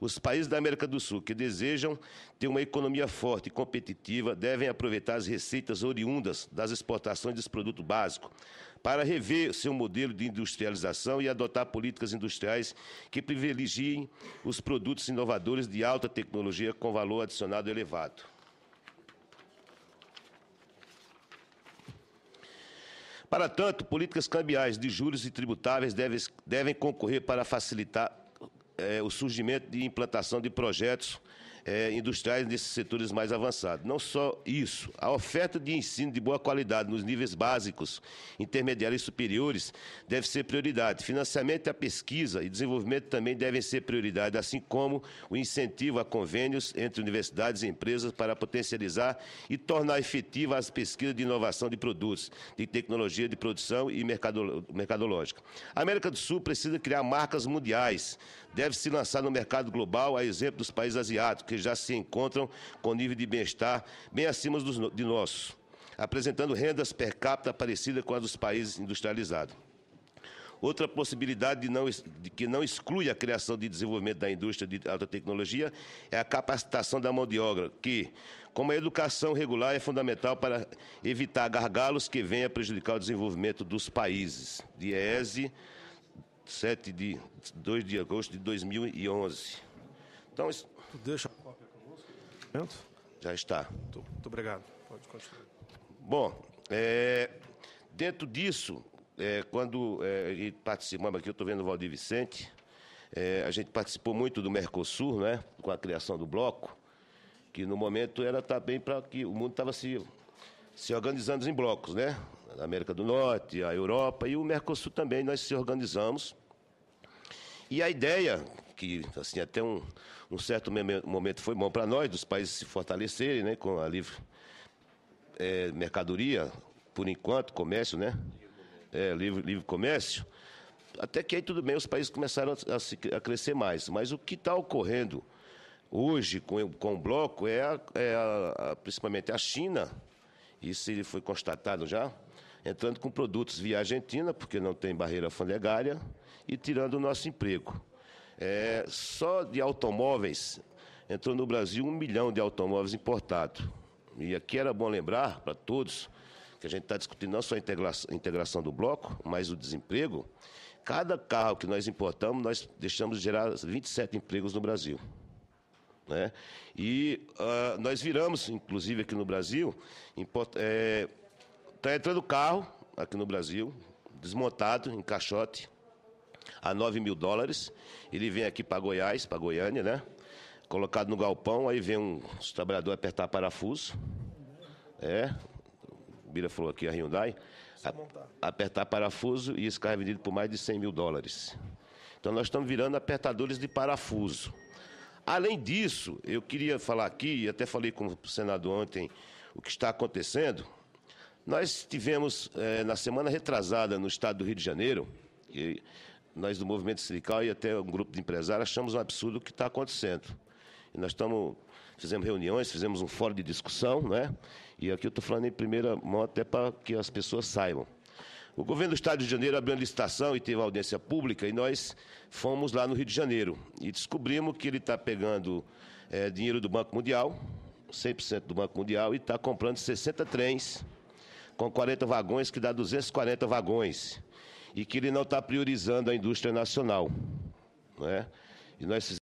Os países da América do Sul que desejam ter uma economia forte e competitiva devem aproveitar as receitas oriundas das exportações desse produto básico para rever seu modelo de industrialização e adotar políticas industriais que privilegiem os produtos inovadores de alta tecnologia com valor adicionado elevado. Para tanto, políticas cambiais de juros e tributáveis devem, devem concorrer para facilitar é, o surgimento de implantação de projetos é, industriais nesses setores mais avançados. Não só isso, a oferta de ensino de boa qualidade nos níveis básicos, intermediários e superiores deve ser prioridade. Financiamento à pesquisa e desenvolvimento também devem ser prioridade, assim como o incentivo a convênios entre universidades e empresas para potencializar e tornar efetiva as pesquisas de inovação de produtos, de tecnologia de produção e mercadológica. A América do Sul precisa criar marcas mundiais deve se lançar no mercado global, a exemplo dos países asiáticos, que já se encontram com nível de bem-estar bem acima dos, de nossos, apresentando rendas per capita parecidas com as dos países industrializados. Outra possibilidade de não, de, que não exclui a criação de desenvolvimento da indústria de alta tecnologia é a capacitação da mão de obra, que, como a educação regular, é fundamental para evitar gargalos que venham a prejudicar o desenvolvimento dos países. Diese 7 de 2 de agosto de 2011. Então, isso... Tu deixa a cópia conosco? Já está. Muito, muito obrigado. Pode continuar. Bom, é, dentro disso, é, quando é, participamos aqui, eu estou vendo o Valdir Vicente, é, a gente participou muito do Mercosul, né, com a criação do bloco, que no momento era também tá para que o mundo estava se, se organizando em blocos, né? América do Norte, a Europa e o Mercosul também, nós se organizamos. E a ideia, que assim, até um, um certo momento foi bom para nós, dos países se fortalecerem né, com a livre é, mercadoria, por enquanto, comércio, né? É, livre, livre comércio. Até que aí tudo bem, os países começaram a, a, a crescer mais. Mas o que está ocorrendo hoje com, com o bloco é, a, é principalmente a China, isso foi constatado já, entrando com produtos via Argentina, porque não tem barreira fundiária e tirando o nosso emprego. É, só de automóveis entrou no Brasil um milhão de automóveis importados. E aqui era bom lembrar para todos que a gente está discutindo não só a integração, integração do bloco, mas o desemprego. Cada carro que nós importamos, nós deixamos de gerar 27 empregos no Brasil. Né? E uh, nós viramos, inclusive aqui no Brasil, import, é, então entrando no carro, aqui no Brasil, desmontado, em caixote, a 9 mil dólares. Ele vem aqui para Goiás, para Goiânia, né? Colocado no galpão, aí vem um trabalhador apertar parafuso. É, o Bira falou aqui a Hyundai. A, apertar parafuso e esse carro é vendido por mais de 100 mil dólares. Então nós estamos virando apertadores de parafuso. Além disso, eu queria falar aqui, e até falei com o senador ontem, o que está acontecendo nós tivemos, é, na semana retrasada, no estado do Rio de Janeiro, e nós do movimento sindical e até um grupo de empresários achamos um absurdo o que está acontecendo. E nós estamos, fizemos reuniões, fizemos um fórum de discussão, né? e aqui eu estou falando em primeira mão até para que as pessoas saibam. O governo do Estado de Janeiro abriu uma licitação e teve audiência pública, e nós fomos lá no Rio de Janeiro e descobrimos que ele está pegando é, dinheiro do Banco Mundial, 100% do Banco Mundial, e está comprando 60 trens com 40 vagões, que dá 240 vagões, e que ele não está priorizando a indústria nacional. Né? E nós